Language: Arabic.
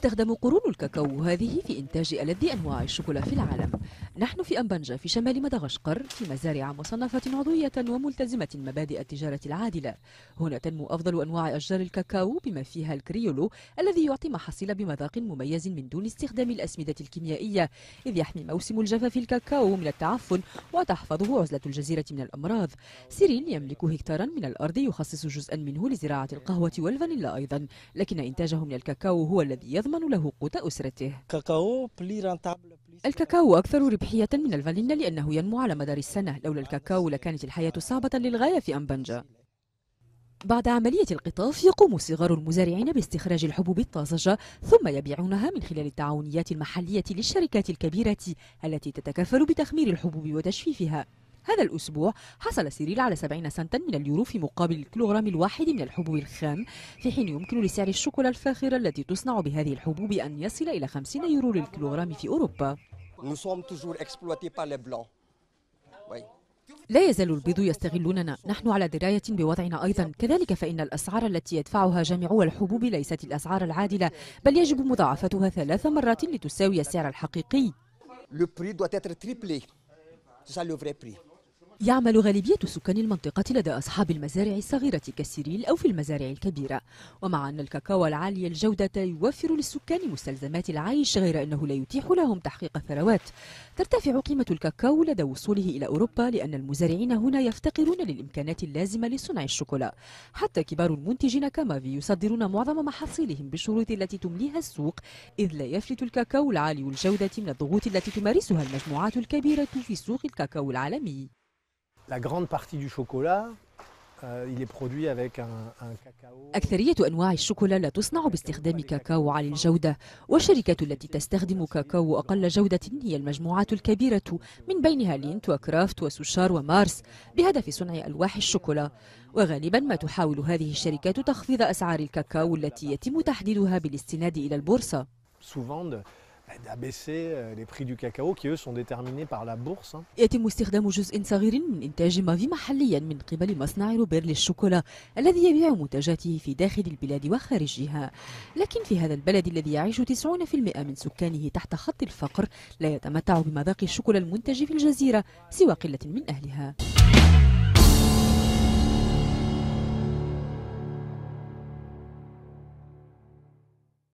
تستخدم قرون الكاكاو هذه في إنتاج ألذ أنواع الشوكولا في العالم نحن في أمبنجا في شمال مدغشقر في مزارع مصنفة عضوية وملتزمة مبادئ التجارة العادلة هنا تنمو أفضل أنواع أشجار الكاكاو بما فيها الكريولو الذي يعطي محاصيل بمذاق مميز من دون استخدام الأسمدة الكيميائية إذ يحمي موسم الجفاف الكاكاو من التعفن وتحفظه عزلة الجزيرة من الأمراض سيرين يملك هكتارا من الأرض يخصص جزءا منه لزراعة القهوة والفانيلا أيضا لكن إنتاجه من الكاكاو هو الذي يضمن له قوت أسرته الكاكاو أكثر ربحية من الفانيلا لأنه ينمو على مدار السنة لولا الكاكاو لكانت الحياة صعبة للغاية في أمبنجا بعد عملية القطاف يقوم صغار المزارعين باستخراج الحبوب الطازجة ثم يبيعونها من خلال التعاونيات المحلية للشركات الكبيرة التي تتكفل بتخمير الحبوب وتجفيفها هذا الأسبوع حصل سيريل على 70 سنتا من اليورو في مقابل الكيلوغرام الواحد من الحبوب الخام في حين يمكن لسعر الشوكولا الفاخرة التي تصنع بهذه الحبوب أن يصل إلى 50 يورو للكيلوغرام في أوروبا لا يزال البيض يستغلوننا نحن على دراية بوضعنا أيضا كذلك فإن الأسعار التي يدفعها جامعو الحبوب ليست الأسعار العادلة بل يجب مضاعفتها ثلاث مرات لتساوي السعر الحقيقي Le prix doit être triplé. C'est ça le vrai prix. يعمل غالبية سكان المنطقة لدى أصحاب المزارع الصغيرة كالسيريل أو في المزارع الكبيرة ومع أن الكاكاو العالي الجودة يوفر للسكان مستلزمات العيش غير أنه لا يتيح لهم تحقيق الثروات ترتفع قيمة الكاكاو لدى وصوله إلى أوروبا لأن المزارعين هنا يفتقرون للإمكانات اللازمة لصنع الشوكولا حتى كبار المنتجين كمافي يصدرون معظم محاصيلهم بالشروط التي تمليها السوق إذ لا يفلت الكاكاو العالي الجودة من الضغوط التي تمارسها المجموعات الكبيرة في سوق الكاكاو العالمي la grande partie du chocolat euh, أكثرية أنواع الشوكولا لا تصنع باستخدام كاكاو عالي الجودة والشركة التي تستخدم كاكاو أقل جودة هي المجموعات الكبيرة من بينها لينت وكرافت وسوشار ومارس بهدف صنع ألواح الشوكولا وغالبا ما تحاول هذه الشركات تخفيض أسعار الكاكاو التي يتم تحديدها بالاستناد إلى البورصة Eh, d'abaisser euh, les prix du cacao qui eux sont déterminés par la bourse. يتم استخدام جزء صغير من إنتاج ما في محليا من قبل مصنع روبير للشوكولا الذي يبيع منتجاته في داخل البلاد وخارجها لكن في هذا البلد الذي يعيش 90% من سكانه تحت خط الفقر لا يتمتع بمذاق الشوكولا المنتج في الجزيرة سوى قلة من أهلها